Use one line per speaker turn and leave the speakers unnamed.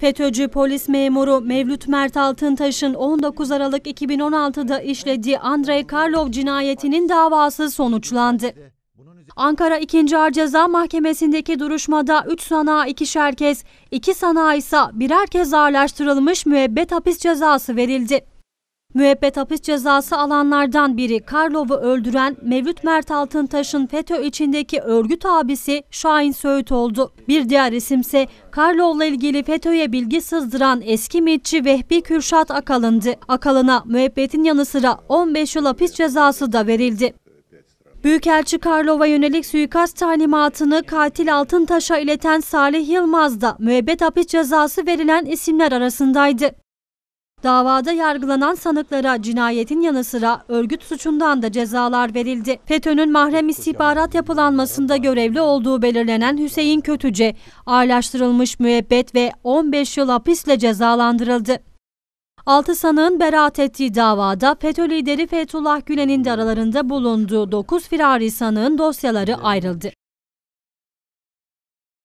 FETÖ'cü polis memuru Mevlüt Mert Altıntaş'ın 19 Aralık 2016'da işlediği Andrei Karlov cinayetinin davası sonuçlandı. Ankara 2. Ağır Ceza Mahkemesi'ndeki duruşmada 3 sanığa 2'şer kez, 2 sanığa ise birer kez ağırlaştırılmış müebbet hapis cezası verildi. Müebbet hapis cezası alanlardan biri Karlov'u öldüren Mevlüt Mert Altıntaş'ın FETÖ içindeki örgüt abisi Şahin Söğüt oldu. Bir diğer isimse Karlov'la ilgili FETÖ'ye bilgi sızdıran eski mitçi Vehbi Kürşat Akalın'dı. Akalın'a müebbetin yanı sıra 15 yıl hapis cezası da verildi. Büyükelçi Karlova yönelik suikast talimatını katil Altıntaş'a ileten Salih Yılmaz da müebbet hapis cezası verilen isimler arasındaydı. Davada yargılanan sanıklara cinayetin yanı sıra örgüt suçundan da cezalar verildi. FETÖ'nün mahrem istihbarat yapılanmasında görevli olduğu belirlenen Hüseyin Kötüce, ağırlaştırılmış müebbet ve 15 yıl hapisle cezalandırıldı. 6 sanığın beraat ettiği davada FETÖ lideri Fethullah Gülen'in de aralarında bulunduğu 9 firari sanığın dosyaları ayrıldı.